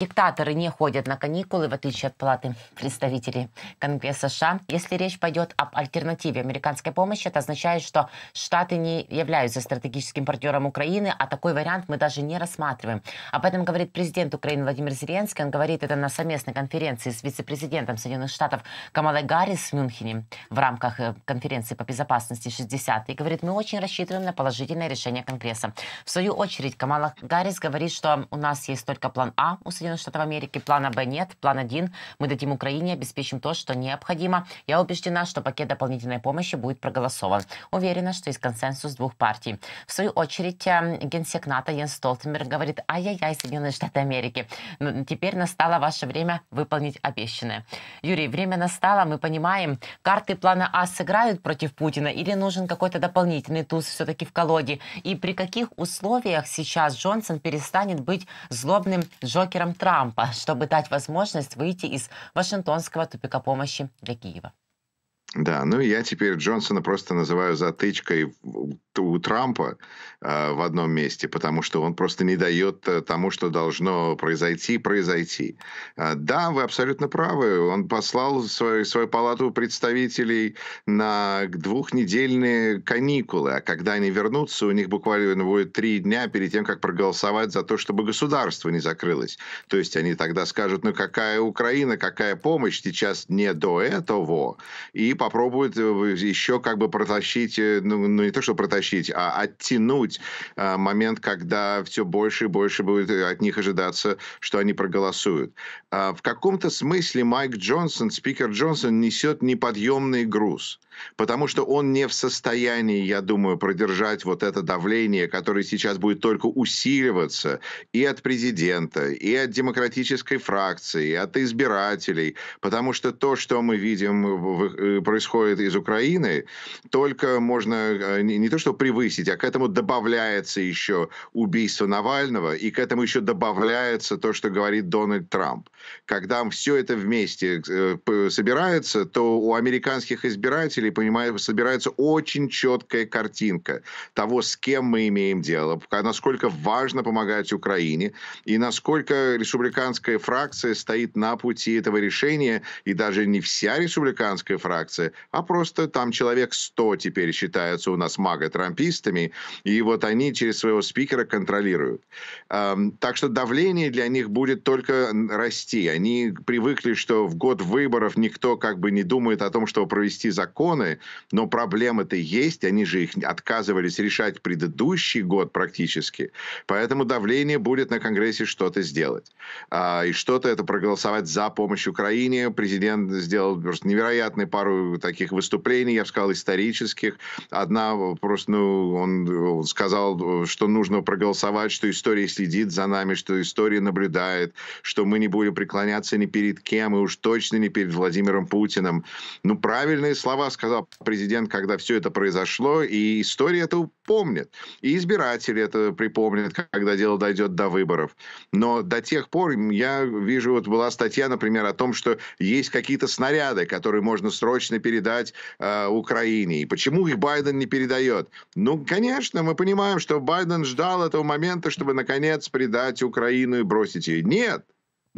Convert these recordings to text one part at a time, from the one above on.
Диктаторы не ходят на каникулы, в отличие от палаты представителей Конгресса США. Если речь пойдет об альтернативе американской помощи, это означает, что Штаты не являются стратегическим партнером Украины, а такой вариант мы даже не рассматриваем. Об этом говорит президент Украины Владимир Зеленский. Он говорит это на совместной конференции с вице-президентом Соединенных Штатов Камалой Гаррис в Мюнхене в рамках э, конференции по безопасности 60. И говорит, мы очень рассчитываем на положительное решение Конгресса. В свою очередь, Камала Гаррис говорит, что у нас есть только план А у Соединенных Соединенных Штатов Америки. Плана Б нет, план 1. Мы дадим Украине, обеспечим то, что необходимо. Я убеждена, что пакет дополнительной помощи будет проголосован. Уверена, что есть консенсус двух партий. В свою очередь, эм, генсек НАТО Йенс Столтенберг говорит, ай-яй-яй, Соединенные Штаты Америки, теперь настало ваше время выполнить обещанное. Юрий, время настало, мы понимаем, карты плана А сыграют против Путина или нужен какой-то дополнительный туз все-таки в колоде? И при каких условиях сейчас Джонсон перестанет быть злобным жокером? Трампа, чтобы дать возможность выйти из Вашингтонского тупика помощи для Киева. Да, ну я теперь Джонсона просто называю затычкой у Трампа э, в одном месте, потому что он просто не дает э, тому, что должно произойти, произойти. Э, да, вы абсолютно правы. Он послал свою, свою палату представителей на двухнедельные каникулы, а когда они вернутся, у них буквально будет три дня перед тем, как проголосовать за то, чтобы государство не закрылось. То есть они тогда скажут, ну какая Украина, какая помощь сейчас не до этого, и попробует э, еще как бы протащить, э, ну, ну не то, что протащить, а оттянуть э, момент, когда все больше и больше будет от них ожидаться, что они проголосуют. А в каком-то смысле Майк Джонсон, спикер Джонсон, несет неподъемный груз потому что он не в состоянии, я думаю, продержать вот это давление, которое сейчас будет только усиливаться и от президента, и от демократической фракции, и от избирателей, потому что то, что мы видим э, происходит из Украины, только можно э, не то что превысить, а к этому добавляется еще убийство Навального, и к этому еще добавляется то, что говорит Дональд Трамп. Когда все это вместе э, собирается, то у американских избирателей читателей понимают, собирается очень четкая картинка того, с кем мы имеем дело, а насколько важно помогать Украине и насколько республиканская фракция стоит на пути этого решения, и даже не вся республиканская фракция, а просто там человек 100 теперь считаются у нас мага-трампистами, и вот они через своего спикера контролируют. Эм, так что давление для них будет только расти. Они привыкли, что в год выборов никто как бы не думает о том, чтобы провести закон, регионы, но проблемы-то есть, они же их отказывались решать предыдущий год практически, поэтому давление будет на Конгрессе что-то сделать. А, и что-то это проголосовать за помощь Украине. Президент сделал просто невероятные пару таких выступлений, я бы сказал, исторических. Одна просто, ну, он сказал, что нужно проголосовать, что история следит за нами, что история наблюдает, что мы не будем преклоняться ни перед кем, и уж точно не перед Владимиром Путиным. Ну, правильные слова сказал сказал президент, когда все это произошло, и история это помнит, и избиратели это припомнят, когда дело дойдет до выборов. Но до тех пор я вижу, вот была статья, например, о том, что есть какие-то снаряды, которые можно срочно передать э, Украине. И почему их Байден не передает? Ну, конечно, мы понимаем, что Байден ждал этого момента, чтобы наконец предать Украину и бросить ее. Нет,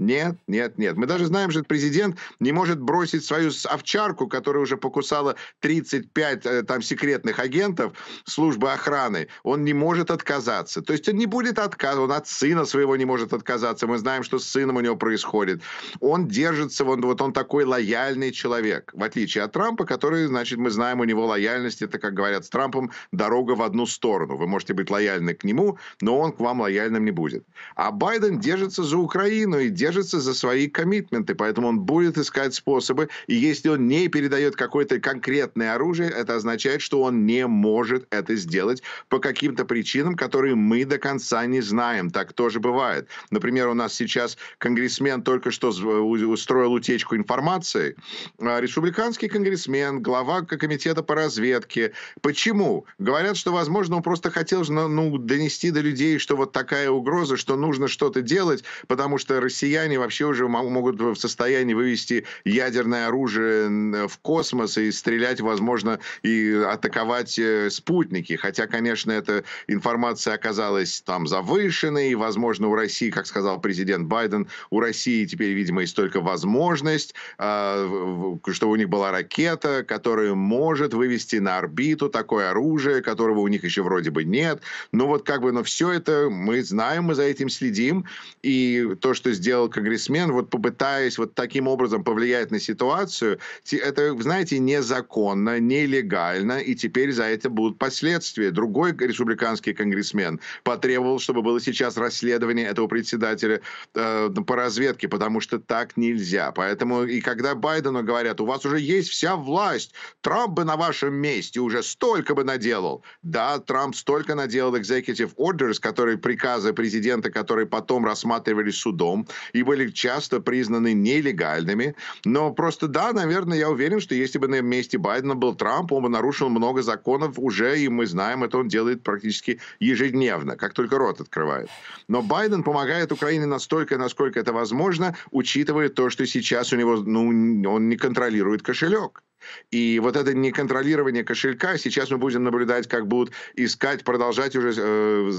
нет, нет, нет. Мы даже знаем, что президент не может бросить свою овчарку, которая уже покусала 35 э, там секретных агентов службы охраны. Он не может отказаться. То есть он не будет отказываться. Он от сына своего не может отказаться. Мы знаем, что с сыном у него происходит. Он держится, он, вот он такой лояльный человек. В отличие от Трампа, который, значит, мы знаем, у него лояльность, это, как говорят с Трампом, дорога в одну сторону. Вы можете быть лояльны к нему, но он к вам лояльным не будет. А Байден держится за Украину и держится держится за свои коммитменты, поэтому он будет искать способы. И если он не передает какое-то конкретное оружие, это означает, что он не может это сделать по каким-то причинам, которые мы до конца не знаем. Так тоже бывает. Например, у нас сейчас конгрессмен только что э, устроил утечку информации. А, республиканский конгрессмен, глава комитета по разведке. Почему? Говорят, что, возможно, он просто хотел ну, донести до людей, что вот такая угроза, что нужно что-то делать, потому что Россия россияне вообще уже могут в состоянии вывести ядерное оружие в космос и стрелять, возможно, и атаковать э, спутники. Хотя, конечно, эта информация оказалась там завышенной, и, возможно, у России, как сказал президент Байден, у России теперь, видимо, есть только возможность, а, чтобы у них была ракета, которая может вывести на орбиту такое оружие, которого у них еще вроде бы нет. Ну вот как бы, но все это мы знаем, мы за этим следим, и то, что сделал сделал конгрессмен, вот попытаясь вот таким образом повлиять на ситуацию, это, знаете, незаконно, нелегально, и теперь за это будут последствия. Другой республиканский конгрессмен потребовал, чтобы было сейчас расследование этого председателя э, по разведке, потому что так нельзя. Поэтому и когда Байдену говорят, у вас уже есть вся власть, Трамп бы на вашем месте уже столько бы наделал. Да, Трамп столько наделал executive orders, которые приказы президента, которые потом рассматривались судом и были часто признаны нелегальными. Но просто да, наверное, я уверен, что если бы на месте Байдена был Трамп, он бы нарушил много законов уже, и мы знаем, это он делает практически ежедневно, как только рот открывает. Но Байден помогает Украине настолько, насколько это возможно, учитывая то, что сейчас у него, ну, он не контролирует кошелек. И вот это неконтролирование кошелька сейчас мы будем наблюдать, как будут искать, продолжать уже э,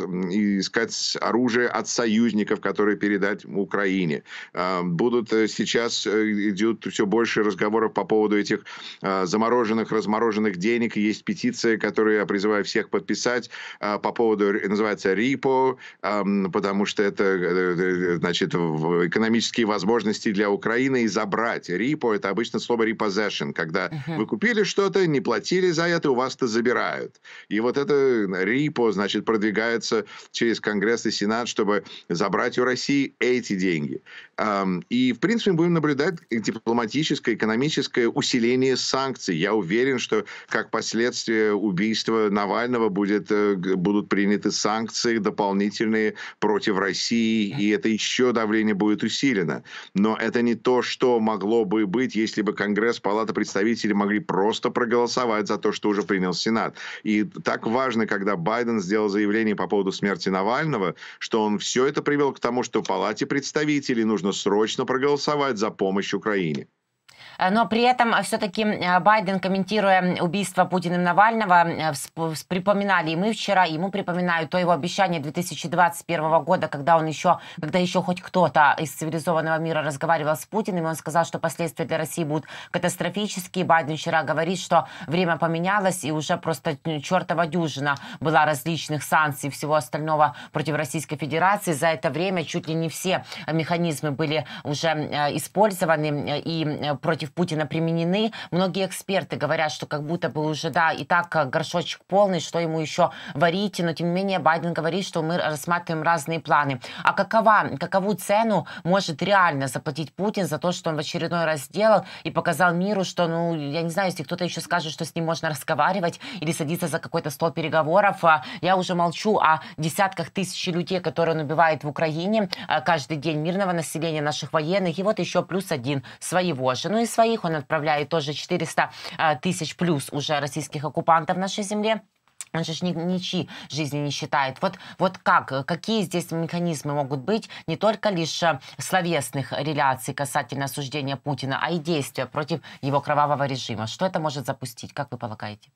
искать оружие от союзников, которые передать Украине. А, э, будут сейчас э, идут все больше разговоров по поводу этих э, замороженных, размороженных денег. Есть петиция, которую я призываю всех подписать э, по поводу, называется РИПО, э, потому что это э, э, э значит экономические возможности для Украины и забрать. РИПО это обычно слово repossession, когда Угу. Вы купили что-то, не платили за это, у вас то забирают. И вот это рипо, значит, продвигается через Конгресс и Сенат, чтобы забрать у России эти деньги. И, в принципе, мы будем наблюдать дипломатическое, экономическое усиление санкций. Я уверен, что как последствие убийства Навального будет, э, будут приняты санкции дополнительные против России, и это еще давление будет усилено. Но это не то, что могло бы быть, если бы Конгресс, Палата представителей зрители могли просто проголосовать за то, что уже принял Сенат. И так важно, когда Байден сделал заявление по поводу смерти Навального, что он все это привел к тому, что в Палате представителей нужно срочно проголосовать за помощь Украине. Э, но при этом э, все-таки э, Байден, комментируя убийство Путина и Навального, припоминали, и мы вчера ему припоминаю то его обещание 2021 года, когда он еще, когда еще хоть кто-то из цивилизованного мира разговаривал с Путиным, и он сказал, что последствия для России будут катастрофические. Байден вчера говорит, что время поменялось, и уже просто чертова дюжина была различных санкций и всего остального против Российской Федерации. За это время чуть ли не все механизмы были уже использованы и против против Путина применены. Многие эксперты говорят, что как будто бы уже, да, и так э, горшочек полный, что ему еще варить, но тем не менее Байден говорит, что мы рассматриваем разные планы. А какова, каковую цену может реально заплатить Путин за то, что он в очередной раз сделал и показал миру, что, ну, я не знаю, если кто-то еще скажет, что с ним можно разговаривать или садиться за какой-то стол переговоров, а, я уже молчу о десятках тысяч людей, которые он убивает в Украине э, каждый день, мирного населения, наших военных, и вот еще плюс один своего же. Ну и своих, он отправляет тоже 400 а, тысяч плюс уже российских оккупантов в нашей земле. Он же ни, ничьи жизни не считает. Вот, вот как, какие здесь механизмы могут быть не только лишь а, словесных реляций касательно осуждения Путина, а и действия против его кровавого режима? Что это может запустить, как вы полагаете?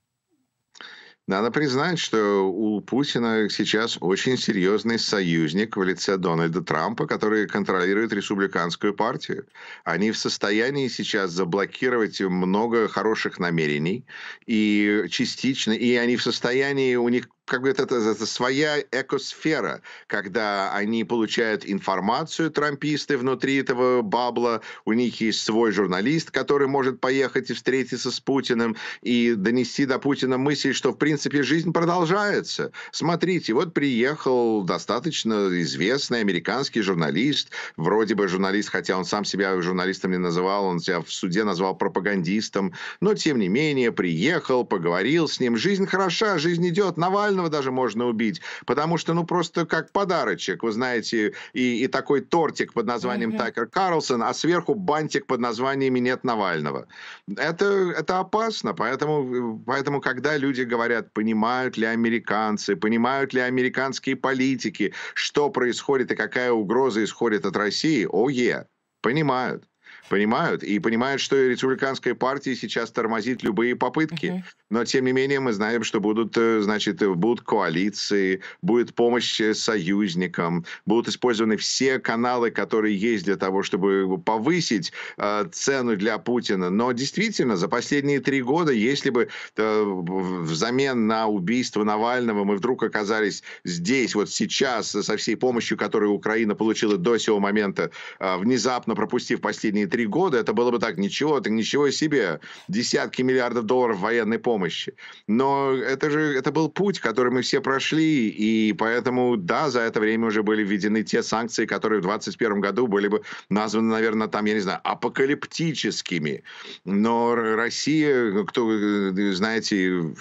Надо признать, что у Путина сейчас очень серьезный союзник в лице Дональда Трампа, который контролирует республиканскую партию. Они в состоянии сейчас заблокировать много хороших намерений и частично, и они в состоянии, у них как бы это, это, это своя экосфера, когда они получают информацию, трамписты внутри этого бабла, у них есть свой журналист, который может поехать и встретиться с Путиным и донести до Путина мысль, что в принципе жизнь продолжается. Смотрите, вот приехал достаточно известный американский журналист, вроде бы журналист, хотя он сам себя журналистом не называл, он себя в суде назвал пропагандистом, но тем не менее приехал, поговорил с ним, жизнь хороша, жизнь идет, Навальный нормального даже можно убить, потому что, ну, просто как подарочек, вы знаете, и, и такой тортик под названием mm-hmm. Такер Карлсон, а сверху бантик под названием «Нет Навального». Это, это опасно, поэтому, поэтому, когда люди говорят, понимают ли американцы, понимают ли американские политики, что происходит и какая угроза исходит от России, о, oh, yeah, понимают понимают. И понимают, что республиканская партия сейчас тормозит любые попытки. Угу. Но, тем не менее, мы знаем, что будут, э, значит, будут коалиции, будет помощь э, союзникам, будут использованы все каналы, которые есть для того, чтобы повысить э, цену для Путина. Но действительно, за последние три года, если бы э, взамен на убийство Навального мы вдруг оказались здесь, вот сейчас, со всей помощью, которую Украина получила до сего момента, э, внезапно пропустив последние три три года, это было бы так, ничего, это ничего себе, десятки миллиардов долларов военной помощи. Но это же, это был путь, который мы все прошли, и поэтому, да, за это время уже были введены те санкции, которые в 2021 году были бы названы, наверное, там, я не знаю, апокалиптическими. Но Россия, кто, э, знаете,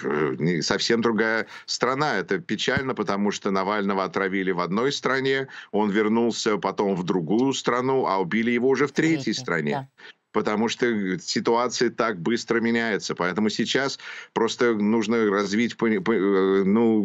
совсем другая страна. Это печально, потому что Навального отравили в одной стране, он вернулся потом в другую страну, а убили его уже в третьей стране. yeah. потому что ситуация так быстро меняется. Поэтому сейчас просто нужно развить, э, ну,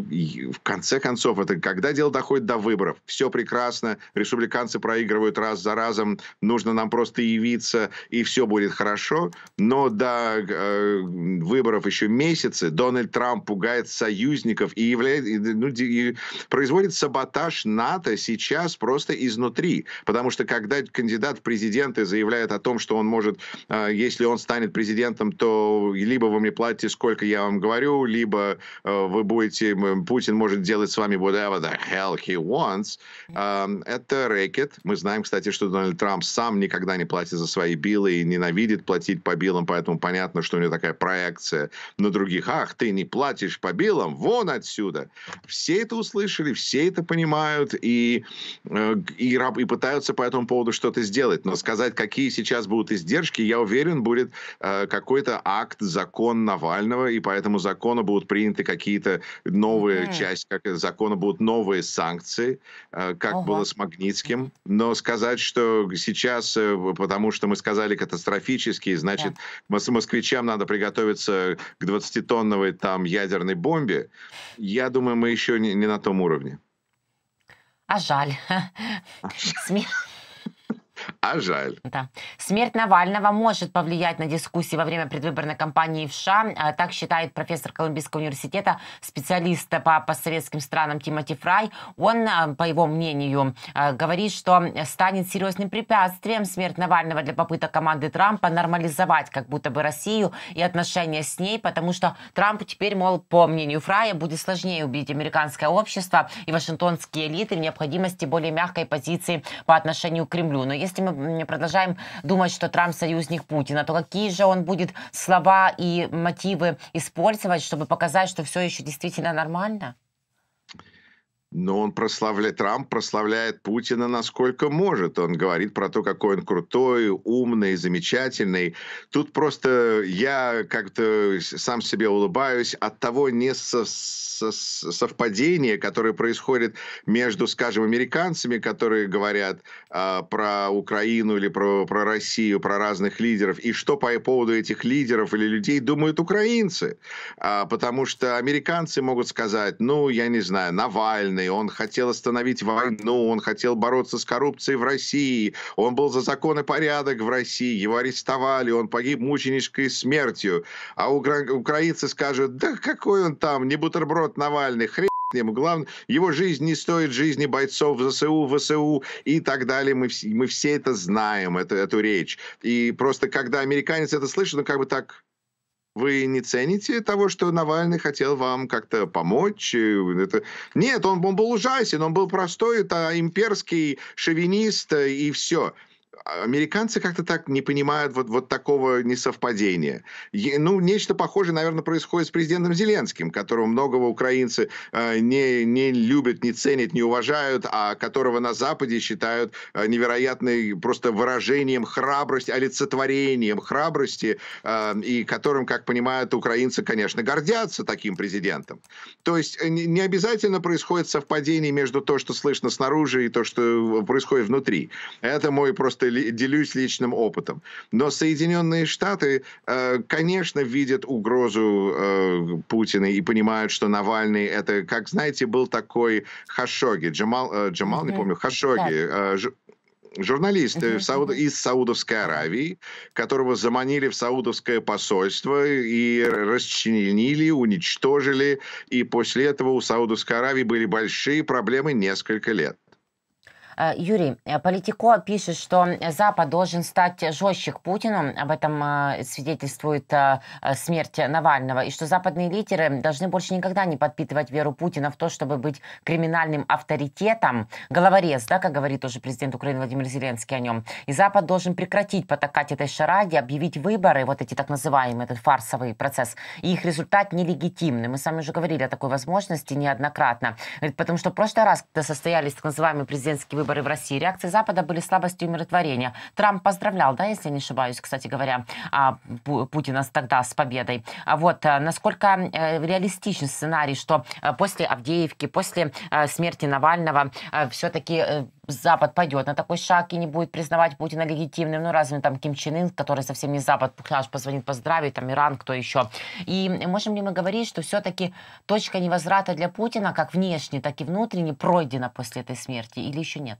в конце концов, это когда дело доходит до выборов, все прекрасно, республиканцы проигрывают раз за разом, нужно нам просто явиться, и все будет хорошо, но до э, выборов еще месяцы Дональд Трамп пугает союзников и, являет, ну, и производит саботаж НАТО сейчас просто изнутри, потому что когда кандидат в президенты заявляет о том, что он может может, а, если он станет президентом, то либо вы мне платите, сколько я вам говорю, либо а, вы будете, Путин может делать с вами whatever the hell he wants. А, это рэкет. Мы знаем, кстати, что Дональд Трамп сам никогда не платит за свои билы и ненавидит платить по билам, поэтому понятно, что у него такая проекция на других. Ах, ты не платишь по билам, вон отсюда. Все это услышали, все это понимают и, э, и, и пытаются по этому поводу что-то сделать. Но сказать, какие сейчас будут издержки, издержки, я уверен, будет э, какой-то акт, закон Навального, и по этому закону будут приняты какие-то новые mm-hmm. части, как закона будут новые санкции, э, как uh-huh. было с Магнитским. Но сказать, что сейчас, э, потому что мы сказали катастрофические, значит, yeah. москвичам надо приготовиться к 20-тонновой там ядерной бомбе, я думаю, мы еще не, не на том уровне. А жаль. А Смех. А жаль. Да. Смерть Навального может повлиять на дискуссии во время предвыборной кампании в США. А, так считает профессор Колумбийского университета, специалист по постсоветским странам Тимоти Фрай. Он, а, по его мнению, а, говорит, что станет серьезным препятствием смерть Навального для попыток команды Трампа нормализовать как будто бы Россию и отношения с ней, потому что Трампу теперь, мол, по мнению Фрая, будет сложнее убедить американское общество и вашингтонские элиты в необходимости более мягкой позиции по отношению к Кремлю. Но если мы мы продолжаем думать, что Трамп союзник Путина, то какие же он будет слова и мотивы использовать, чтобы показать, что все еще действительно нормально? Но он прославляет, Трамп прославляет Путина насколько может. Он говорит про то, какой он крутой, умный, замечательный. Тут просто я как-то сам себе улыбаюсь от того несовпадения, которое происходит между, скажем, американцами, которые говорят э, про Украину или про, про Россию, про разных лидеров, и что по поводу этих лидеров или людей думают украинцы. Э, потому что американцы могут сказать, ну, я не знаю, Навальный, военный, он хотел остановить войну, он хотел бороться с коррупцией в России, он был за закон и порядок в России, его арестовали, он погиб мученической смертью. А укра... украинцы скажут, да какой он там, не бутерброд Навальный, хрен ему. Главное, его жизнь не стоит жизни бойцов ЗСУ, ВСУ и так далее. Мы, все, мы все это знаем, это, эту речь. И просто когда американец это слышит, ну как бы так вы не цените того, что Навальный хотел вам как-то помочь? Э, это... Нет, он, он был ужасен, он был простой, это имперский шовинист э, и все. А, американцы как-то так не понимают вот, вот такого несовпадения. И, ну, нечто похожее, наверное, происходит с президентом Зеленским, которого многого украинцы э, не, не любят, не ценят, не уважают, а которого на Западе считают э, невероятной просто выражением храбрости, олицетворением храбрости, э, и которым, как понимают украинцы, конечно, гордятся таким президентом. То есть э, не, не обязательно происходит совпадение между то, что слышно снаружи, и то, что э, происходит внутри. Это мой просто просто делюсь личным опытом. Но Соединенные Штаты, э, конечно, видят угрозу э, Путина и понимают, что Навальный это, как знаете, был такой Хашоги, Джамал, э, Джамал, не помню, Хашоги, да журналист uh-huh. Сауд... из Саудовской Аравии, которого заманили в саудовское посольство и расчленили, уничтожили. И после этого у Саудовской Аравии были большие проблемы несколько лет. Э, Юрий, э, Политико пишет, что Запад должен стать жестче к Путину. Об этом э, свидетельствует смерть Навального. И что западные лидеры должны больше никогда не подпитывать веру Путина в то, чтобы быть криминальным авторитетом. Головорез, да, как говорит уже президент Украины Владимир Зеленский о нем. И Запад должен прекратить потакать этой шараде, объявить выборы, вот эти так называемые, этот фарсовый процесс. И их результат нелегитимный. Мы с вами уже говорили о такой возможности неоднократно. потому что в прошлый раз, когда состоялись так называемые президентские выборы в России. Реакции Запада были слабостью умиротворения. Трамп поздравлял, да, если не ошибаюсь, кстати говоря, а, Путина тогда с победой. А Вот э, насколько э, реалистичен сценарий, что э, после Авдеевки, после смерти Навального все-таки Запад пойдет на такой шаг и не будет признавать Путина легитимным, ну разве там Ким Чен Ын, который совсем не Запад, Пухляш позвонит поздравить, там Иран, кто еще. И можем ли мы говорить, что все-таки точка невозврата для Путина, как внешне, так и внутренне, пройдена после этой смерти или еще нет?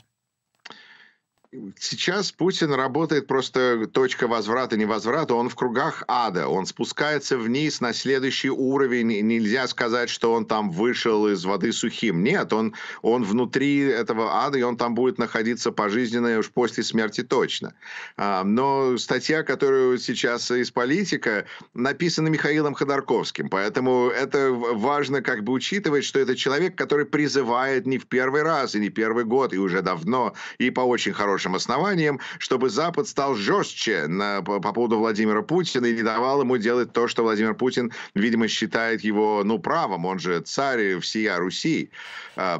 Сейчас Путин работает просто точка возврата, невозврата. Он в кругах ада. Он спускается вниз на следующий уровень. И нельзя сказать, что он там вышел из воды сухим. Нет, он, он внутри этого ада, и он там будет находиться пожизненно уж после смерти точно. А, но статья, которую сейчас из политика, написана Михаилом Ходорковским. Поэтому это важно как бы учитывать, что это человек, который призывает не в первый раз и не первый год, и уже давно, и по очень хорошему хорошим основанием, чтобы Запад стал жестче на, по, по поводу Владимира Путина и не давал ему делать то, что Владимир Путин, видимо, считает его, ну, правом, он же царь всея Руси. А,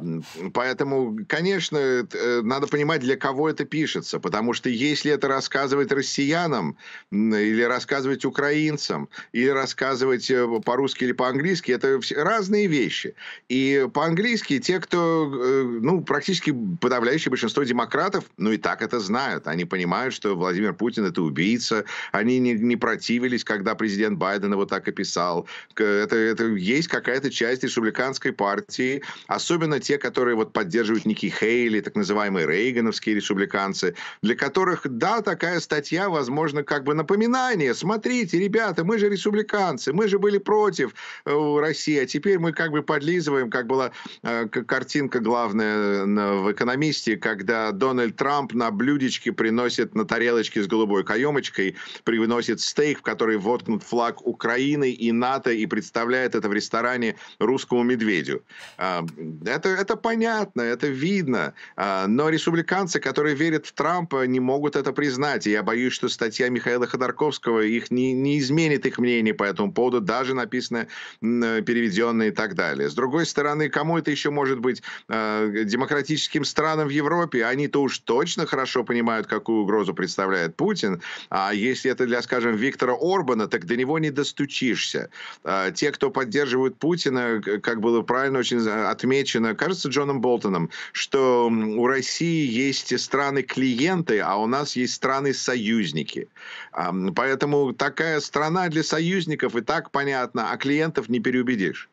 поэтому, конечно, э, надо понимать, для кого это пишется, потому что если это рассказывать россиянам или рассказывать украинцам, или рассказывать э, по-русски или по-английски, это разные вещи. И по-английски те, кто, э, ну, практически подавляющее большинство демократов, ну и так, так это знают. Они понимают, что Владимир Путин это убийца. Они не, не противились, когда президент Байден его так описал. Это, это есть какая-то часть республиканской партии, особенно те, которые вот поддерживают Ники Хейли, так называемые рейгановские республиканцы, для которых, да, такая статья, возможно, как бы напоминание. Смотрите, ребята, мы же республиканцы, мы же были против э, России, а теперь мы как бы подлизываем, как была э, картинка главная э, в «Экономисте», когда Дональд Трамп на блюдечке приносит, на тарелочке с голубой каемочкой, приносит стейк, в который воткнут флаг Украины и НАТО, и представляет это в ресторане русскому медведю. А, это, это понятно, это видно. А, но республиканцы, которые верят в Трампа, не могут это признать. И я боюсь, что статья Михаила Ходорковского их не, не изменит их мнение по этому поводу, даже написано, переведенное и так далее. С другой стороны, кому это еще может быть а, демократическим странам в Европе? Они-то уж точно хорошо понимают, какую угрозу представляет Путин. А если это для, скажем, Виктора Орбана, так до него не достучишься. А, те, кто поддерживают Путина, как было правильно очень э, отмечено, кажется, Джоном Болтоном, что у России есть страны-клиенты, а у нас есть страны-союзники. А, поэтому такая страна для союзников и так понятно, а клиентов не переубедишь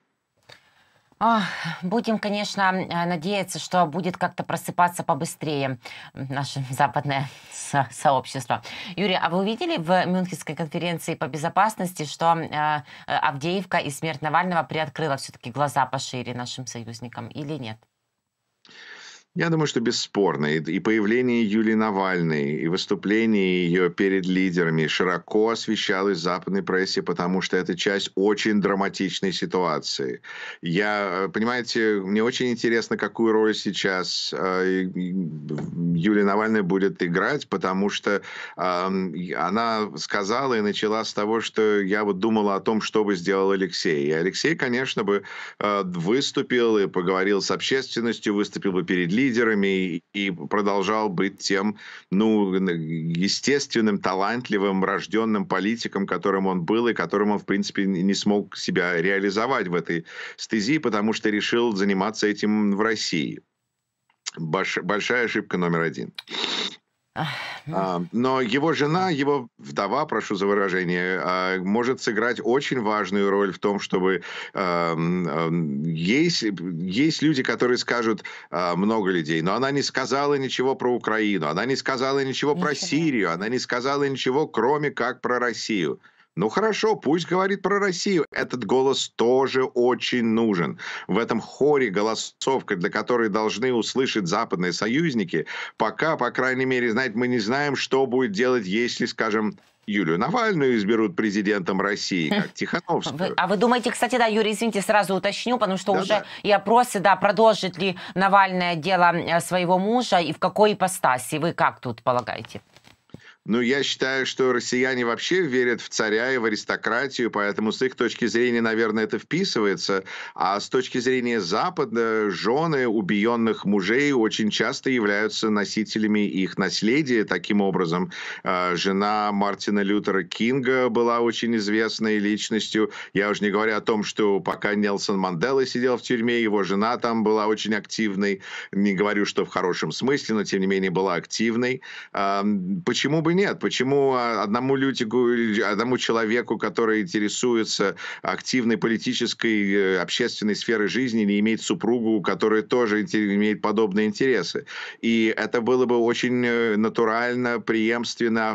будем, конечно, э, надеяться, что будет как-то просыпаться побыстрее наше западное со- сообщество. Юрий, а вы увидели в Мюнхенской конференции по безопасности, что э, э Авдеевка и смерть Навального приоткрыла все-таки глаза пошире нашим союзникам или нет? Я думаю, что бесспорно. И, появление Юлии Навальной, и выступление ее перед лидерами широко освещалось в западной прессе, потому что это часть очень драматичной ситуации. Я, э, понимаете, мне очень интересно, какую роль сейчас э, Юлия Навальная будет играть, потому что она сказала и начала с того, что я вот думала о том, что бы сделал Алексей. И Алексей, конечно, бы э, выступил и поговорил с общественностью, выступил бы перед лидерами, лидерами и продолжал быть тем, ну, естественным, талантливым, рожденным политиком, которым он был и которым он, в принципе, не смог себя реализовать в этой стези, потому что решил заниматься этим в России. Большая ошибка номер один. А, ну. Но его жена, его вдова, прошу за выражение, а, может сыграть очень важную роль в том, чтобы есть, есть люди, которые скажут а, много людей, но она не сказала ничего про Украину, она не сказала ничего про Сирию, она не сказала ничего, кроме как про Россию. Ну хорошо, пусть говорит про Россию. Этот голос тоже очень нужен. В этом хоре голосов, для которой должны услышать западные союзники, пока, по крайней мере, знаете, мы не знаем, что будет делать, если, скажем, Юлию Навальную изберут президентом России, хм. как Тихановскую. А вы думаете, кстати, да, Юрий, извините, сразу уточню, потому что да, уже да. и опросы, да, продолжит ли Навальное дело э, своего мужа и в какой ипостаси, вы как тут полагаете? Ну, я считаю, что россияне вообще верят в царя и в аристократию, поэтому с их точки зрения, наверное, это вписывается. А с точки зрения Запада, жены убиенных мужей очень часто являются носителями их наследия. Таким образом, э, жена Мартина Лютера Кинга была очень известной личностью. Я уже не говорю о том, что пока Нелсон Мандела сидел в тюрьме, его жена там была очень активной. Не говорю, что в хорошем смысле, но тем не менее была активной. Эм, почему бы нет? Почему а, одному лютику, одному человеку, который интересуется активной политической, э, общественной сферой жизни, не иметь супругу, которая тоже имеет подобные интересы? И это было бы очень э, натурально, преемственно,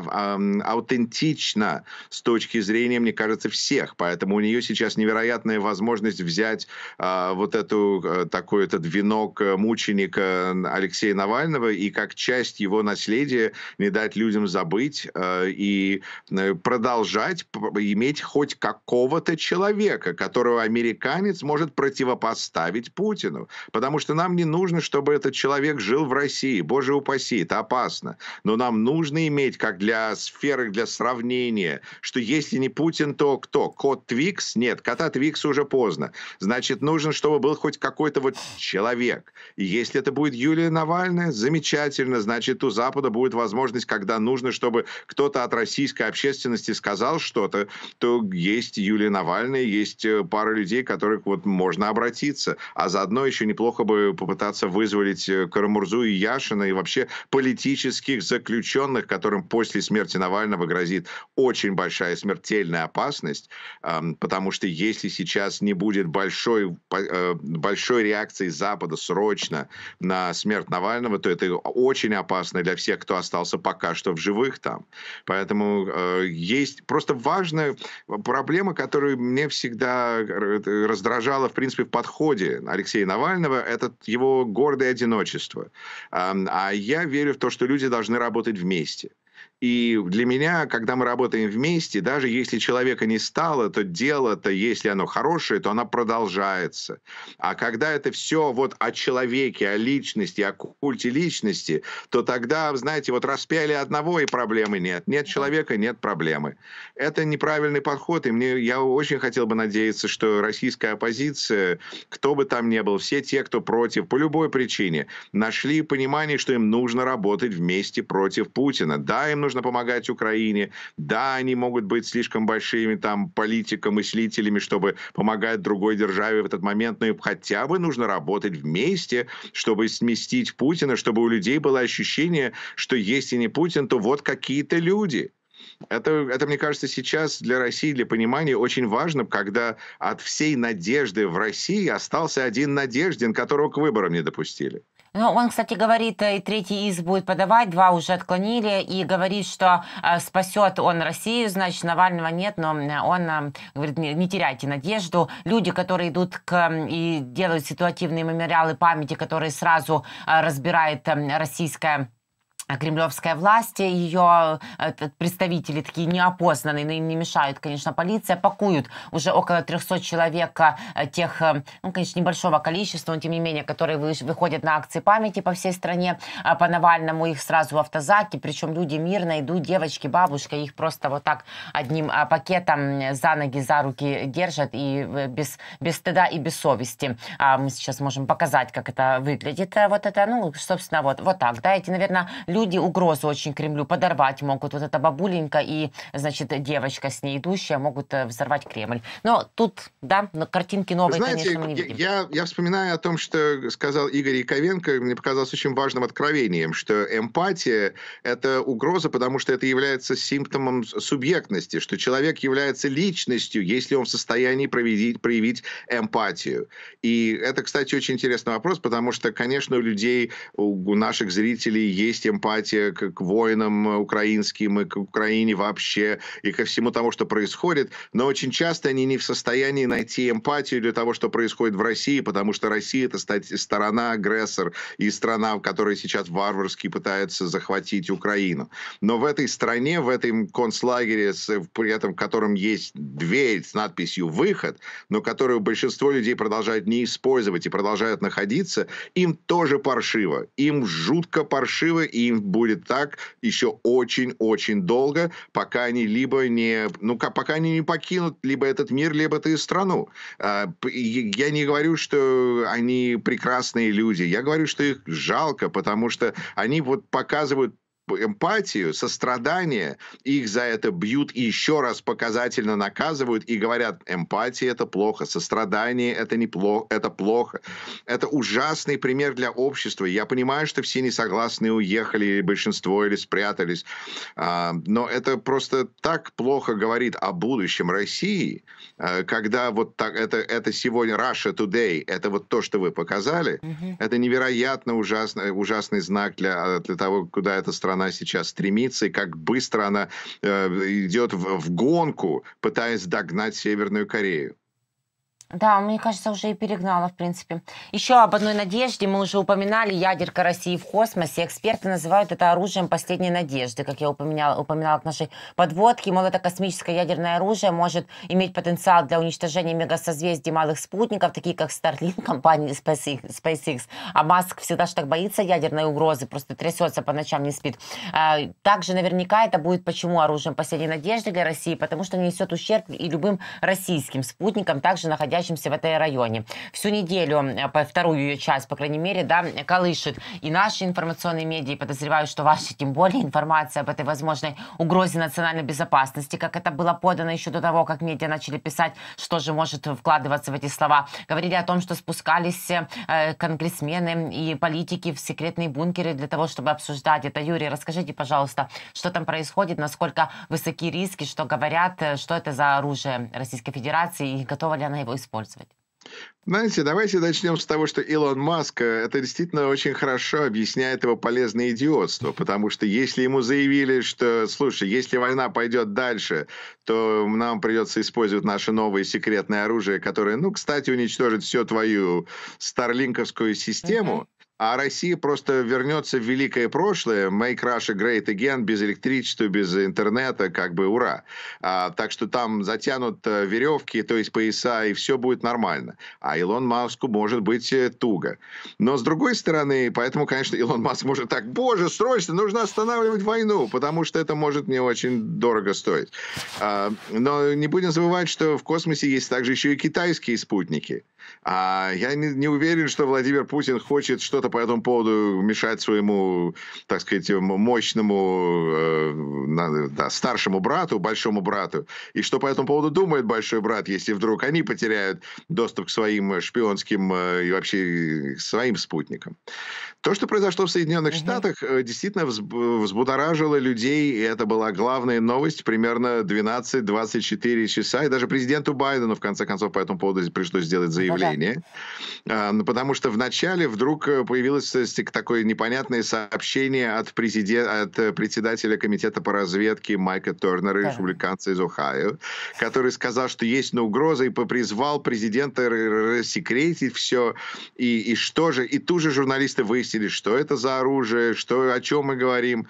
аутентично с точки зрения, мне кажется, всех. Поэтому у нее сейчас невероятная возможность взять а, вот эту, э, такой этот венок мученика Алексея Навального и как часть его наследия не дать людям забыть быть э, и э, продолжать иметь хоть какого-то человека, которого американец может противопоставить Путину. Потому что нам не нужно, чтобы этот человек жил в России. Боже упаси, это опасно. Но нам нужно иметь, как для сферы, для сравнения, что если не Путин, то кто? Кот Твикс? Нет, кота Твикса уже поздно. Значит, нужно, чтобы был хоть какой-то вот человек. И если это будет Юлия Навальная, замечательно. Значит, у Запада будет возможность, когда нужно, чтобы кто-то от российской общественности сказал что-то, то есть Юлия Навальная, есть э, пара людей, которых вот можно обратиться. А заодно еще неплохо бы попытаться вызволить э, Карамурзу и Яшина и вообще политических заключенных, которым после смерти Навального грозит очень большая смертельная опасность, потому что если сейчас не будет большой, э, большой реакции Запада срочно на смерть Навального, то это очень опасно для всех, кто остался пока что в живых таковых там. Поэтому э, есть просто важная проблема, которую мне всегда э, раздражала, в принципе, в подходе Алексея Навального, это его гордое одиночество. А я верю в то, что люди должны работать вместе. И для меня, когда мы работаем вместе, даже если человека не стало, то дело-то, если оно хорошее, то оно продолжается. А когда это все вот о человеке, о личности, о культе личности, то тогда, знаете, вот распяли одного и проблемы нет. Нет человека, нет проблемы. Это неправильный подход, и мне я очень хотел бы надеяться, что российская оппозиция, кто бы там ни был, все те, кто против, по любой причине, нашли понимание, что им нужно работать вместе против Путина. Да, им нужно нужно помогать Украине. Да, они могут быть слишком большими там политиками, мыслителями, чтобы помогать другой державе в этот момент, но им хотя бы нужно работать вместе, чтобы сместить Путина, чтобы у людей было ощущение, что если не Путин, то вот какие-то люди. Это, это, мне кажется, сейчас для России, для понимания очень важно, когда от всей надежды в России остался один надежден, которого к выборам не допустили. Ну, он, кстати, говорит, э, и третий из будет подавать, два уже отклонили, и говорит, что э, спасет он Россию, значит, Навального нет, но он э, говорит, не теряйте надежду. Люди, которые идут к, и делают ситуативные мемориалы памяти, которые сразу разбирает российская а, кремлевская власть, ее э, представители такие неопознанные, но им не мешают, конечно, полиция, пакуют уже около 300 человек а, тех, э, ну, конечно, небольшого количества, но тем не менее, которые выходят на акции памяти по всей стране, а, по Навальному их сразу в автозаке, причем люди мирно идут, девочки, бабушка, их просто вот так одним пакетом э, за ноги, за руки держат и без, без стыда и без совести. Мы сейчас можем показать, как это выглядит, вот это, ну, собственно, вот, вот так, да, эти, наверное, люди угрозу очень Кремлю подорвать могут. Вот эта бабуленька и, значит, девочка с ней идущая могут э, взорвать Кремль. Но тут, да, картинки новые, Знаете, конечно, мы не видим. Я, я вспоминаю о том, что сказал Игорь Яковенко, мне показалось очень важным откровением, что эмпатия — это угроза, потому что это является симптомом субъектности, что человек является личностью, если он в состоянии проявить, проявить эмпатию. И это, кстати, очень интересный вопрос, потому что, конечно, у людей, у наших зрителей есть эмпатия, эмпатия к, к воинам э, украинским и к Украине вообще, и ко всему тому, что происходит, но очень часто они не в состоянии найти эмпатию для того, что происходит в России, потому что Россия — это страна-агрессор и страна, в которой сейчас варварски пытаются захватить Украину. Но в этой стране, в этом концлагере, при этом в котором есть дверь с надписью «Выход», но которую большинство людей продолжают не использовать и продолжают находиться, им тоже паршиво. Им жутко паршиво, и им будет так еще очень-очень долго, пока они либо не, ну, пока они не покинут либо этот мир, либо эту страну. А, я не говорю, что они прекрасные люди, я говорю, что их жалко, потому что они вот показывают эмпатию, сострадание, и их за это бьют и еще раз показательно наказывают и говорят, эмпатия это плохо, сострадание это неплохо, это плохо. Это ужасный пример для общества. Я понимаю, что все несогласные уехали, или большинство, или спрятались, а, но это просто так плохо говорит о будущем России, а, когда вот так, это, это сегодня Russia Today, это вот то, что вы показали, mm-hmm. это невероятно ужасный ужасный знак для, для того, куда эта страна страна сейчас стремится и как быстро она э, идет в, в гонку, пытаясь догнать Северную Корею. Да, мне кажется, уже и перегнала, в принципе. Еще об одной надежде мы уже упоминали. Ядерка России в космосе. Эксперты называют это оружием последней надежды. Как я упоминала, упоминала к нашей подводке, мол, это космическое ядерное оружие может иметь потенциал для уничтожения мегасозвездий малых спутников, таких как Starlink, компании SpaceX. А Маск всегда же так боится ядерной угрозы, просто трясется по ночам, не спит. А, также наверняка это будет почему оружием последней надежды для России, потому что несет ущерб и любым российским спутникам, также находящимся находящимся в этой районе. Всю неделю, э, по вторую ее часть, по крайней мере, да, колышет и наши информационные медиа, и подозреваю, что ваша тем более, информация об этой возможной угрозе национальной безопасности, как это было подано еще до того, как медиа начали писать, что же может вкладываться в эти слова. Говорили о том, что спускались э, конгрессмены и политики в секретные бункеры для того, чтобы обсуждать это. Юрий, расскажите, пожалуйста, что там происходит, насколько высоки риски, что говорят, э, что это за оружие Российской Федерации и готова ли она его использовать? использовать. Знаете, давайте начнем с того, что Илон Маск, э, это действительно очень хорошо объясняет его полезное идиотство, потому что если ему заявили, что, слушай, если война пойдет дальше, то нам придется использовать наше новое секретное оружие, которое, ну, кстати, уничтожит всю твою старлинковскую систему, а Россия просто вернется в великое прошлое, make Russia great again, без электричества, без интернета, как бы ура. А, так что там затянут э, веревки, то есть пояса, и все будет нормально. А Илон Маску может быть э, туго. Но с другой стороны, поэтому, конечно, Илон Маск может так, боже, срочно нужно останавливать войну, потому что это может мне очень дорого стоить. А, но не будем забывать, что в космосе есть также еще и китайские спутники. А я не, не уверен, что Владимир Путин хочет что-то по этому поводу мешать своему, так сказать, мощному, э, да, старшему брату, большому брату. И что по этому поводу думает большой брат, если вдруг они потеряют доступ к своим шпионским э, и вообще своим спутникам. То, что произошло в Соединенных угу. Штатах, э, действительно взбудоражило людей, и это была главная новость примерно 12-24 часа. И даже президенту Байдену, в конце концов, по этому поводу пришлось сделать заявление явление. Ну да. Потому что вначале вдруг э, появилось э, такое непонятное сообщение от, президент, от э, председателя комитета по разведке Майка Тернера, да. республиканца из Ohio, который сказал, что есть на угроза и попризвал президента рассекретить все. И, и что же? И тут же журналисты выяснили, что это за оружие, что, о чем мы говорим.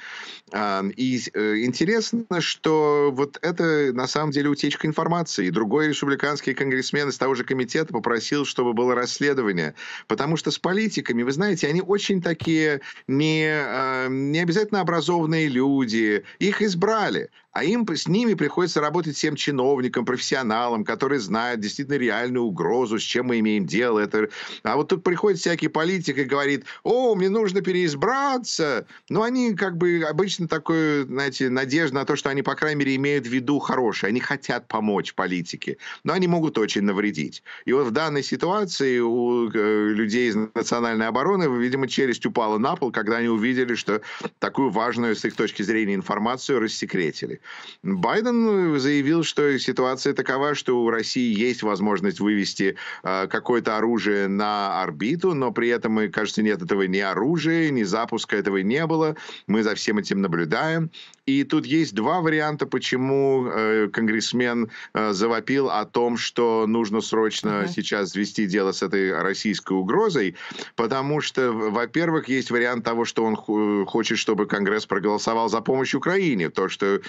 И интересно, что вот это на самом деле утечка информации. И Другой республиканский конгрессмен из того же комитета попросил просил, чтобы было расследование. Потому что с политиками, вы знаете, они очень такие не, э, не обязательно образованные люди. Их избрали а им с ними приходится работать всем чиновникам, профессионалам, которые знают действительно реальную угрозу, с чем мы имеем дело. Это... А вот тут приходит всякий политик и говорит, о, мне нужно переизбраться. Но ну, они как бы обычно такую, знаете, надежда на то, что они, по крайней мере, имеют в виду хорошее. Они хотят помочь политике, но они могут очень навредить. И вот в данной ситуации у э, людей из национальной обороны, видимо, челюсть упала на пол, когда они увидели, что такую важную с их точки зрения информацию рассекретили. Байден заявил, что ситуация такова, что у России есть возможность вывести а, какое-то оружие на орбиту, но при этом, и, кажется, нет этого ни оружия, ни запуска этого не было. Мы за всем этим наблюдаем. И тут есть два варианта, почему э, конгрессмен э, завопил о том, что нужно срочно uh-huh. сейчас вести дело с этой российской угрозой, потому что, во-первых, есть вариант того, что он х- хочет, чтобы Конгресс проголосовал за помощь Украине, то, что э,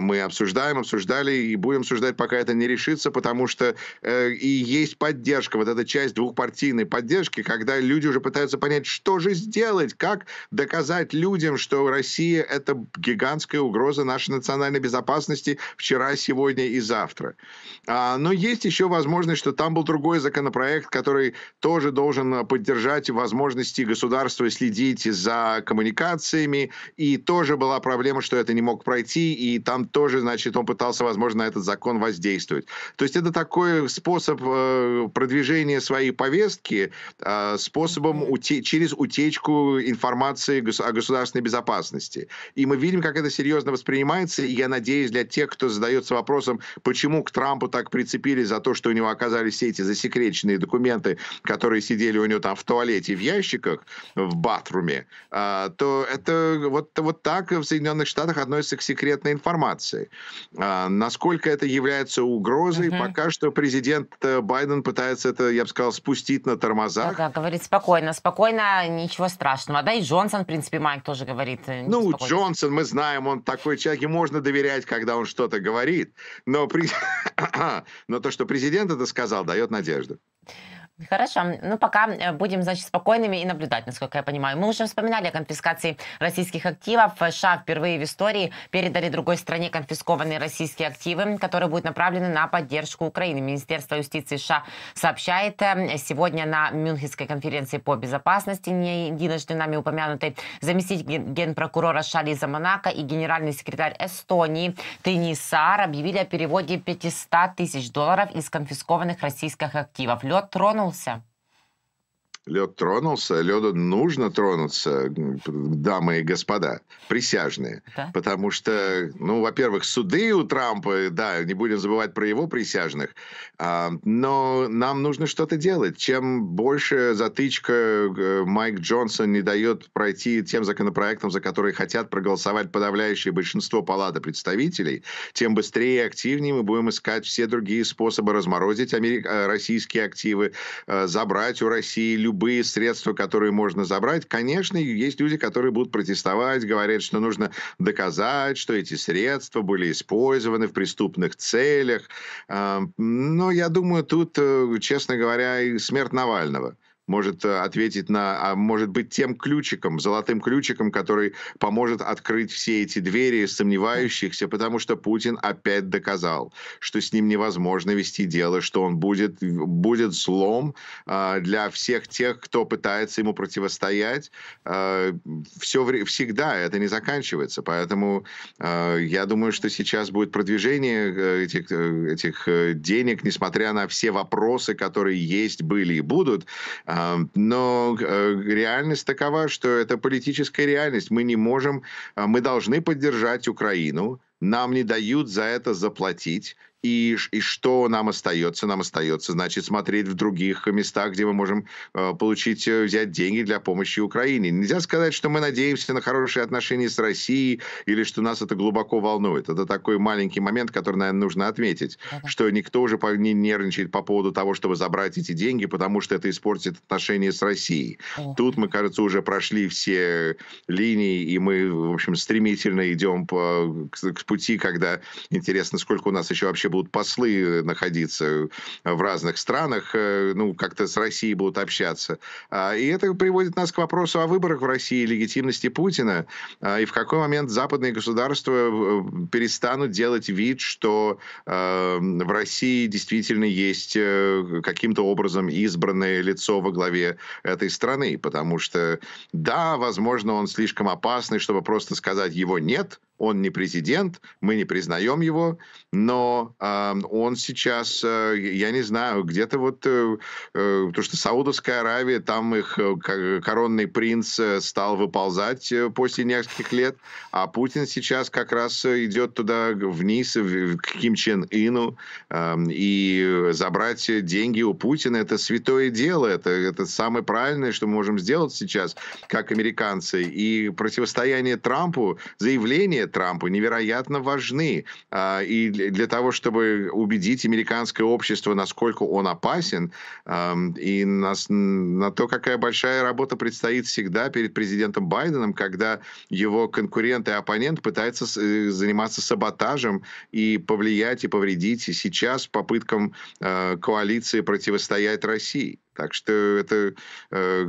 мы обсуждаем, обсуждали и будем обсуждать, пока это не решится, потому что э, и есть поддержка, вот эта часть двухпартийной поддержки, когда люди уже пытаются понять, что же сделать, как доказать людям, что Россия это гигантская угроза нашей национальной безопасности вчера, сегодня и завтра. А, но есть еще возможность, что там был другой законопроект, который тоже должен поддержать возможности государства следить за коммуникациями. И тоже была проблема, что это не мог пройти, и там тоже, значит, он пытался, возможно, на этот закон воздействовать. То есть это такой способ э, продвижения своей повестки э, способом уте через утечку информации о государственной безопасности. И мы видим, как это серьезно серьезно воспринимается, и я надеюсь, для тех, кто задается вопросом, почему к Трампу так прицепили за то, что у него оказались все эти засекреченные документы, которые сидели у него там в туалете, в ящиках, в батруме, а, то это вот, вот так в Соединенных Штатах относится к секретной информации. А, насколько это является угрозой, угу. пока что президент э, Байден пытается это, я бы сказал, спустить на тормозах. Да, ну да говорит спокойно, спокойно, ничего страшного. Да и Джонсон, в принципе, Майк тоже говорит. Э, ну, Джонсон, мы знаем, он такой человек, можно доверять, когда он что-то говорит, но, при... но то, что президент это сказал, дает надежду. Хорошо. Ну, пока э, будем, значит, спокойными и наблюдать, насколько я понимаю. Мы уже вспоминали о конфискации российских активов. США впервые в истории передали другой стране конфискованные российские активы, которые будут направлены на поддержку Украины. Министерство юстиции США сообщает э, сегодня на Мюнхенской конференции по безопасности, не единожды нами упомянутой, заместитель генпрокурора США Лиза Монако и генеральный секретарь Эстонии Тыни Саар объявили о переводе 500 тысяч долларов из конфискованных российских активов. Лед тронул вернулся Лед тронулся, леду нужно тронуться, дамы и господа, присяжные. Да? Потому что, ну, во-первых, суды у Трампа, да, не будем забывать про его присяжных, а, но нам нужно что-то делать. Чем больше затычка э, Майк Джонсон не дает пройти тем законопроектам, за которые хотят проголосовать подавляющее большинство палаты представителей, тем быстрее и активнее мы будем искать все другие способы разморозить америк... Э, российские активы, э, забрать у России любые любые средства, которые можно забрать. Конечно, есть люди, которые будут протестовать, говорят, что нужно доказать, что эти средства были использованы в преступных целях. Но я думаю, тут, э, честно говоря, и смерть Навального – может э, ответить на, а может быть тем ключиком, золотым ключиком, который поможет открыть все эти двери сомневающихся, потому что Путин опять доказал, что с ним невозможно вести дело, что он будет, будет злом э, для всех тех, кто пытается ему противостоять. Э, все, всегда это не заканчивается, поэтому я думаю, что сейчас будет продвижение этих, этих денег, несмотря на все вопросы, которые есть, были и будут, но э, реальность такова, что это политическая реальность. Мы не можем, а, мы должны поддержать Украину, нам не дают за это заплатить. И, и что нам остается? Нам остается, значит, смотреть в других местах, где мы можем э, получить, э, взять деньги для помощи Украине. Нельзя сказать, что мы надеемся на хорошие отношения с Россией или что нас это глубоко волнует. Это такой маленький момент, который, наверное, нужно отметить, uh что никто уже не нервничает по поводу того, чтобы забрать эти деньги, потому что это испортит отношения с Россией. uh Тут мы, кажется, уже прошли все линии, и мы, в общем, стремительно идем по, к, к пути, когда интересно, сколько у нас еще вообще будут послы э, находиться э, в разных странах, э, ну, как-то с Россией будут общаться. А, и это приводит нас к вопросу о выборах в России, легитимности Путина, а, и в какой момент западные государства перестанут делать вид, что в России действительно есть каким-то образом избранное лицо во главе этой страны. Потому что, да, возможно, он слишком опасный, чтобы просто сказать его нет – он не президент, мы не признаем его, но э, он сейчас, э, я не знаю, где-то вот, э, э потому что Саудовская Аравия, там их э, коронный принц э, стал выползать после нескольких лет, а Путин сейчас как раз идет туда вниз, к Ким Чен Ину, э, эм, и забрать деньги у Путина, это святое дело, это, это самое правильное, что мы можем сделать сейчас, как американцы. И противостояние Трампу, заявление Трампу невероятно важны. А, и для того, чтобы убедить американское общество, насколько он опасен, и на то, какая большая работа предстоит всегда перед президентом Байденом, когда его конкурент и оппонент пытается э, заниматься саботажем и повлиять и повредить и сейчас попыткам а, коалиции противостоять России. Так что эта э,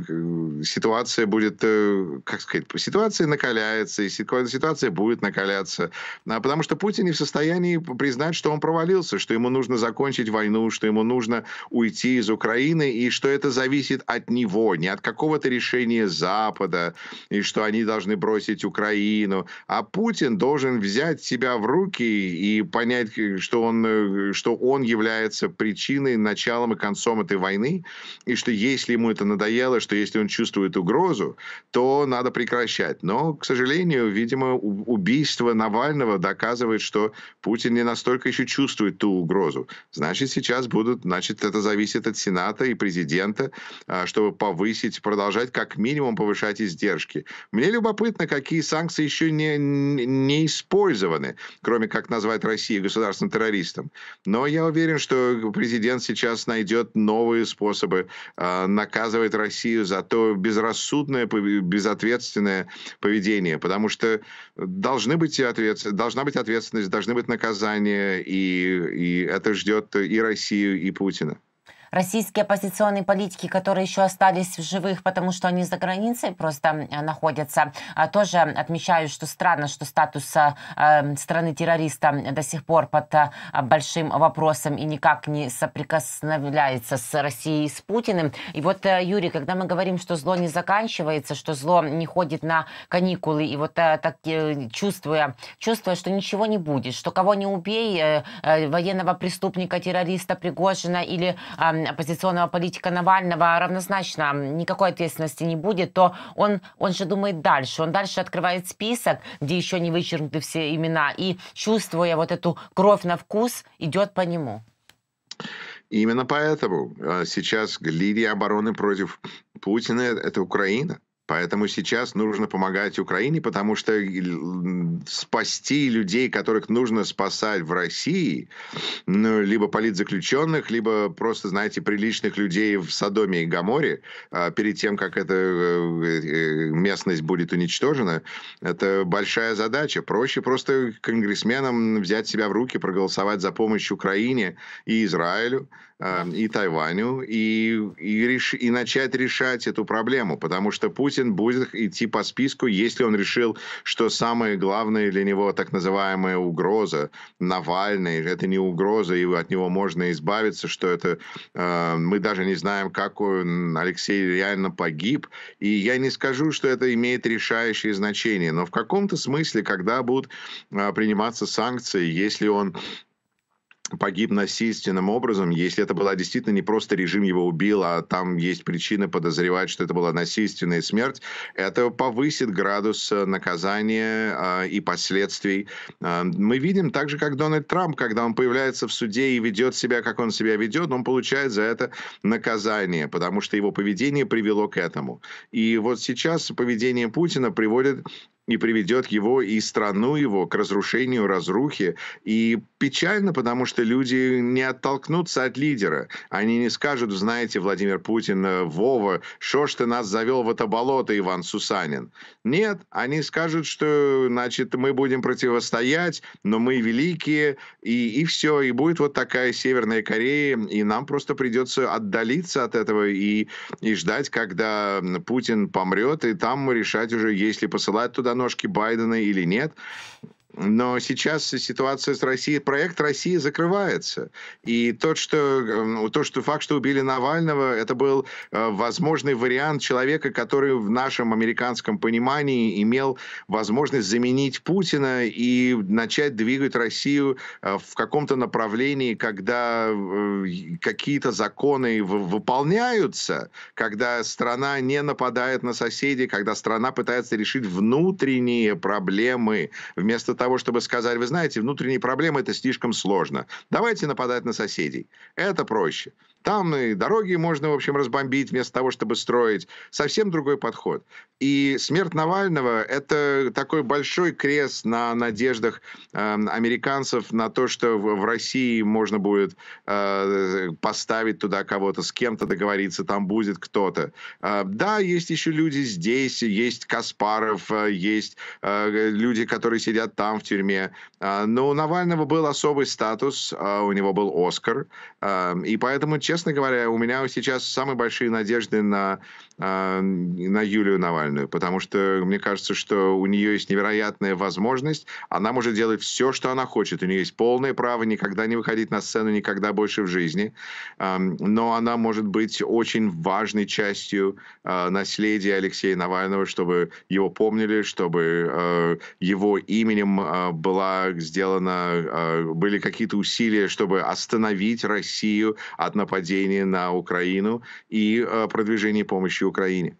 ситуация будет, э, как сказать, ситуация накаляется, и ситуация будет накаляться. А потому что Путин не в состоянии признать, что он провалился, что ему нужно закончить войну, что ему нужно уйти из Украины, и что это зависит от него, не от какого-то решения Запада, и что они должны бросить Украину. А Путин должен взять себя в руки и понять, э, что он, э, что он является причиной, началом и концом этой войны, и что если ему это надоело, что если он чувствует угрозу, то надо прекращать. Но, к сожалению, видимо, убийство Навального доказывает, что Путин не настолько еще чувствует ту угрозу. Значит, сейчас будут, значит, это зависит от Сената и президента, а, чтобы повысить, продолжать как минимум повышать издержки. Мне любопытно, какие санкции еще не, не использованы, кроме как назвать Россию государственным террористом. Но я уверен, что президент сейчас найдет новые способы чтобы а, наказывать Россию за то безрассудное, безответственное поведение, потому что должны быть ответ... должна быть ответственность, должны быть наказания, и, и это ждет и Россию, и Путина российские оппозиционные политики, которые еще остались в живых, потому что они за границей просто э, находятся, а тоже отмечают, что странно, что статус э, эм, страны террориста до сих пор под э, большим вопросом и никак не соприкосновляется с Россией и с Путиным. И вот, Юрий, когда мы говорим, что зло не заканчивается, что зло не ходит на каникулы, и вот так чувствуя, чувствуя, что ничего не будет, что кого не убей, военного преступника, террориста Пригожина или эм, оппозиционного политика Навального равнозначно никакой ответственности не будет, то он, он же думает дальше. Он дальше открывает список, где еще не вычеркнуты все имена, и, чувствуя вот эту кровь на вкус, идет по нему. Именно поэтому а, сейчас линия обороны против Путина – это Украина. Поэтому сейчас нужно помогать Украине, потому что э, спасти людей, которых нужно спасать в России, ну, либо политзаключенных, либо просто, знаете, приличных людей в Содоме и Гаморе, а перед тем, как эта э, э, местность будет уничтожена, это большая задача. Проще просто конгрессменам взять себя в руки, проголосовать за помощь Украине и Израилю, Эм, и Тайваню и, и, реш, и начать решать эту проблему, потому что Путин будет идти по списку, если он решил, что самая главная для него так называемая угроза Навальный, это не угроза, и от него можно избавиться, что это э, мы даже не знаем, как он, Алексей реально погиб, и я не скажу, что это имеет решающее значение, но в каком-то смысле, когда будут э, приниматься санкции, если он погиб насильственным образом, если это была действительно не просто режим его убил, а там есть причины подозревать, что это была насильственная смерть, это повысит градус э, наказания а, и последствий. А, мы видим так же, как Дональд Трамп, когда он появляется в суде и ведет себя, как он себя ведет, он получает за это наказание, потому что его поведение привело к этому. И вот сейчас поведение Путина приводит и приведет его и страну его к разрушению, разрухе. И печально, потому что люди не оттолкнутся от лидера. Они не скажут, знаете, Владимир Путин, э, Вова, что ж ты нас завел в это болото, Иван Сусанин. Нет, они скажут, что, значит, мы будем противостоять, но мы великие, и, и все. И будет вот такая Северная Корея, и нам просто придется отдалиться от этого и, и ждать, когда Путин помрет, и там решать уже, если посылать туда ножки Байдена или нет. Но сейчас ситуация с Россией, проект России закрывается. И тот, что, э, то, что факт, что убили Навального, это был э, возможный вариант человека, который в нашем американском понимании имел возможность заменить Путина и начать двигать Россию э, в каком-то направлении, когда какие-то законы выполняются, когда страна не нападает на соседей, когда страна пытается решить внутренние проблемы вместо того, того, чтобы сказать, вы знаете, внутренние проблемы – это слишком сложно. Давайте нападать на соседей. Это проще. Там и дороги можно, в общем, разбомбить вместо того, чтобы строить. Совсем другой подход. И смерть Навального – это такой большой крест на надеждах э, американцев на то, что в, в России можно будет э, поставить туда кого-то, с кем-то договориться, там будет кто-то. Э, да, есть еще люди здесь, есть Каспаров, э, есть э, люди, которые сидят там в тюрьме. Э, но у Навального был особый статус, э, у него был Оскар, э, и поэтому, честно честно говоря, у меня сейчас самые большие надежды на, а, на Юлию Навальную, потому что мне кажется, что у нее есть невероятная возможность, она может делать все, что она хочет, у нее есть полное право никогда не выходить на сцену, никогда больше в жизни, но она может быть очень важной частью а, наследия Алексея Навального, чтобы его помнили, чтобы а, его именем была сделана, были какие-то усилия, чтобы остановить Россию от нападения нападении на Украину и э, продвижении помощи Украине.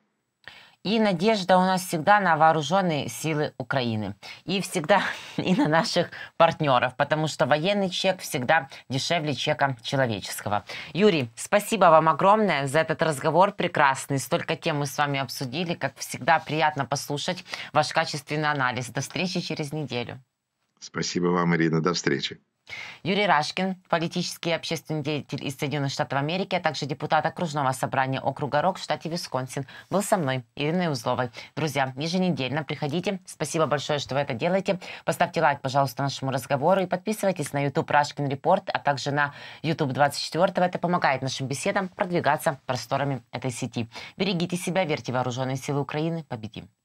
И надежда у нас всегда на вооруженные силы Украины. И всегда и на наших партнеров, потому что военный чек всегда дешевле чека человеческого. Юрий, спасибо вам огромное за этот разговор прекрасный. Столько тем мы с вами обсудили. Как всегда, приятно послушать ваш качественный анализ. До встречи через неделю. Спасибо вам, Ирина. До встречи. Юрий Рашкин, политический и общественный деятель из Соединенных Штатов Америки, а также депутат окружного собрания округа Рок в штате Висконсин, был со мной, Ириной Узловой. Друзья, еженедельно приходите. Спасибо большое, что вы это делаете. Поставьте лайк, пожалуйста, нашему разговору и подписывайтесь на YouTube Рашкин Репорт, а также на YouTube 24. Это помогает нашим беседам продвигаться просторами этой сети. Берегите себя, верьте вооруженные силы Украины. Победим!